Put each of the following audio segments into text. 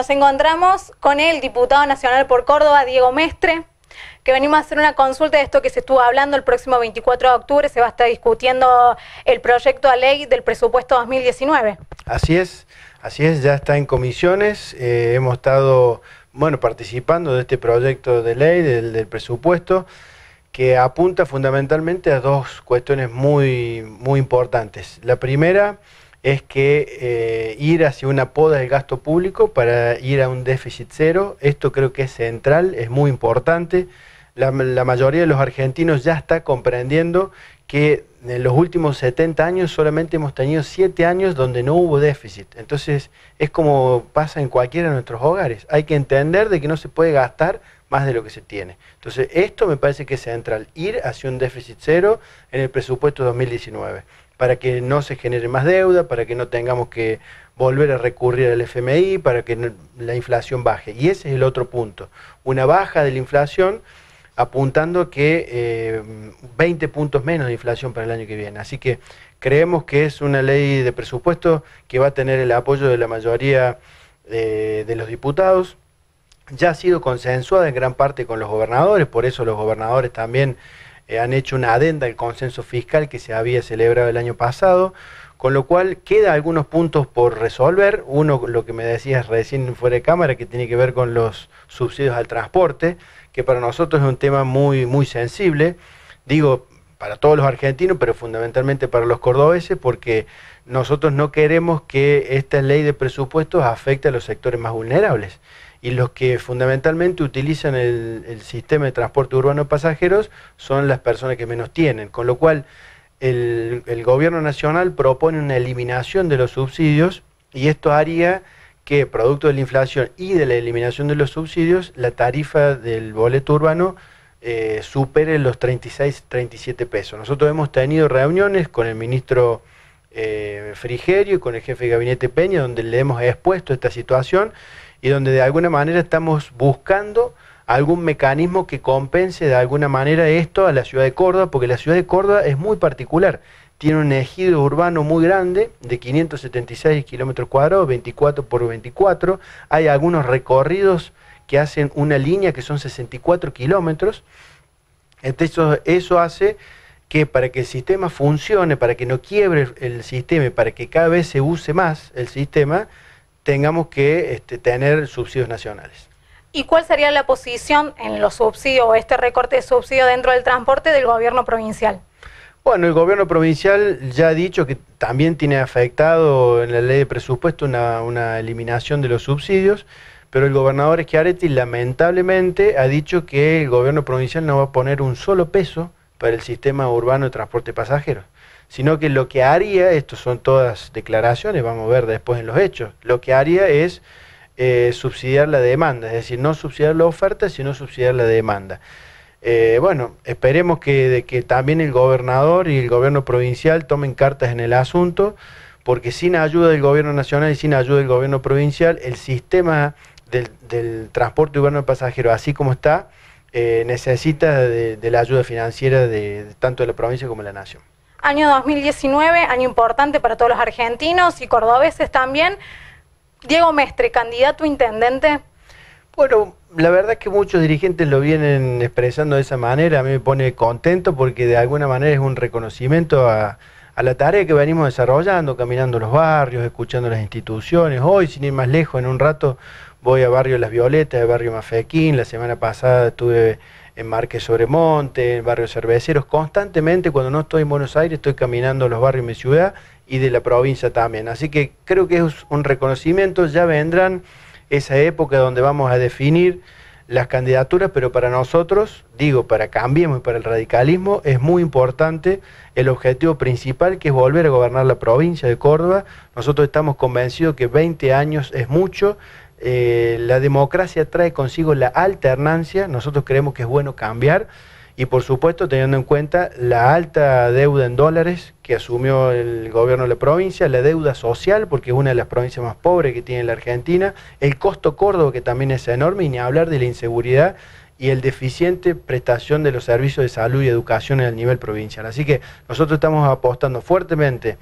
Nos encontramos con el diputado nacional por Córdoba, Diego Mestre, que venimos a hacer una consulta de esto que se estuvo hablando el próximo 24 de octubre, se va a estar discutiendo el proyecto a ley del presupuesto 2019. Así es, así es, ya está en comisiones, eh, hemos estado bueno, participando de este proyecto de ley, del, del, presupuesto, que apunta fundamentalmente a dos cuestiones muy, muy importantes. La primera es que eh, ir hacia una poda del gasto público para ir a un déficit cero, esto creo que es central, es muy importante. La, mayoría de los argentinos ya está comprendiendo que en los últimos 70 años solamente hemos tenido 7 años donde no hubo déficit. Entonces es como pasa en cualquiera de nuestros hogares. Hay que entender de que no se puede gastar más de lo que se tiene. Entonces esto me parece que es central, ir hacia un déficit cero en el presupuesto 2019 para que no se genere más deuda, para que no tengamos que volver a recurrir al FMI, para que la inflación baje. Y ese es el otro punto, una baja de la inflación apuntando que 20 eh, puntos menos de inflación para el año que viene. Así que creemos que es una ley de presupuesto que va a tener el apoyo de la mayoría eh, de los diputados. Ya ha sido consensuada en gran parte con los gobernadores, por eso los gobernadores también eh, han hecho una adenda al consenso fiscal que se había celebrado el año pasado, con lo cual queda algunos puntos por resolver. Uno, lo que me decías recién fuera de cámara, que tiene que ver con los subsidios al transporte, que para nosotros es un tema muy, muy sensible. Digo, para todos los argentinos, pero fundamentalmente para los cordobeses, porque nosotros no queremos que esta ley de presupuestos afecte a los sectores más vulnerables y los que fundamentalmente utilizan el, sistema de transporte urbano de pasajeros son las personas que menos tienen, con lo cual el, gobierno nacional propone una eliminación de los subsidios y esto haría que, producto de la inflación y de la eliminación de los subsidios, la tarifa del boleto urbano eh, supere los 36, 37 pesos. Nosotros hemos tenido reuniones con el ministro eh, Frigerio y con el jefe de gabinete Peña, donde le hemos expuesto esta situación y donde de alguna manera estamos buscando algún mecanismo que compense de alguna manera esto a la ciudad de Córdoba, porque la ciudad de Córdoba es muy particular. Tiene un ejido urbano muy grande, de 576 kilómetros cuadrados, 24 por 24. Hay algunos recorridos que hacen una línea que son 64 kilómetros. Entonces eso, hace que para que el sistema funcione, para que no quiebre el sistema, y para que cada vez se use más el sistema, tengamos que este, tener subsidios nacionales. ¿Y cuál sería la posición en los subsidios, este recorte de subsidios dentro del transporte del gobierno provincial? Bueno, el gobierno provincial ya ha dicho que también tiene afectado en la ley de presupuesto una, eliminación de los subsidios, pero el gobernador Schiaretti lamentablemente ha dicho que el gobierno provincial no va a poner un solo peso para el sistema urbano de transporte pasajero, sino que lo que haría, esto son todas declaraciones, vamos a ver después en los hechos, lo que haría es eh, subsidiar la demanda, es decir, no subsidiar la oferta, sino subsidiar la demanda. Eh, bueno, esperemos que, de que también el gobernador y el gobierno provincial tomen cartas en el asunto, porque sin ayuda del gobierno nacional y sin ayuda del gobierno provincial, el sistema del, del transporte urbano de pasajeros, así como está, eh, necesita de, la ayuda financiera de, tanto de la provincia como de la nación. Año 2019, año importante para todos los argentinos y cordobeses también. Diego Mestre, candidato a intendente. Bueno, la verdad es que muchos dirigentes lo vienen expresando de esa manera. A mí me pone contento porque de alguna manera es un reconocimiento a, a la tarea que venimos desarrollando, caminando los barrios, escuchando las instituciones. Hoy, sin ir más lejos, en un rato voy a Barrio Las Violetas, a Barrio Mafequín, la semana pasada estuve en Marques Sobremonte, en Barrio Cerveceros, constantemente cuando no estoy en Buenos Aires estoy caminando los barrios de mi ciudad y de la provincia también. Así que creo que es un reconocimiento, ya vendrán esa época donde vamos a definir las candidaturas, pero para nosotros, digo, para Cambiemos y para el radicalismo, es muy importante el objetivo principal que es volver a gobernar la provincia de Córdoba. Nosotros estamos convencidos que 20 años es mucho. Eh, la democracia trae consigo la alternancia, nosotros creemos que es bueno cambiar y por supuesto teniendo en cuenta la alta deuda en dólares que asumió el gobierno de la provincia, la deuda social, porque es una de las provincias más pobres que tiene la Argentina, el costo Córdoba, que también es enorme, y ni hablar de la inseguridad y el deficiente prestación de los servicios de salud y educación en el nivel provincial. Así que nosotros estamos apostando fuertemente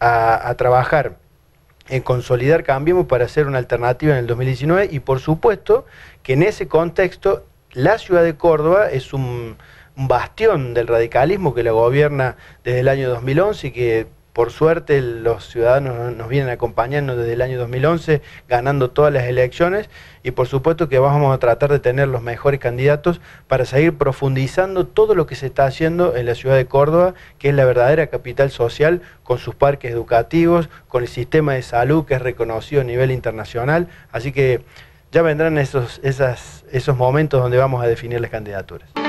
a, trabajar en consolidar Cambiemos para hacer una alternativa en el 2019 y por supuesto que en ese contexto la ciudad de Córdoba es un un bastión del radicalismo que lo gobierna desde el año 2011 y que por suerte los ciudadanos nos vienen acompañando desde el año 2011, ganando todas las elecciones y por supuesto que vamos a tratar de tener los mejores candidatos para seguir profundizando todo lo que se está haciendo en la ciudad de Córdoba, que es la verdadera capital social, con sus parques educativos, con el sistema de salud que es reconocido a nivel internacional. Así que ya vendrán esos, esos momentos donde vamos a definir las candidaturas.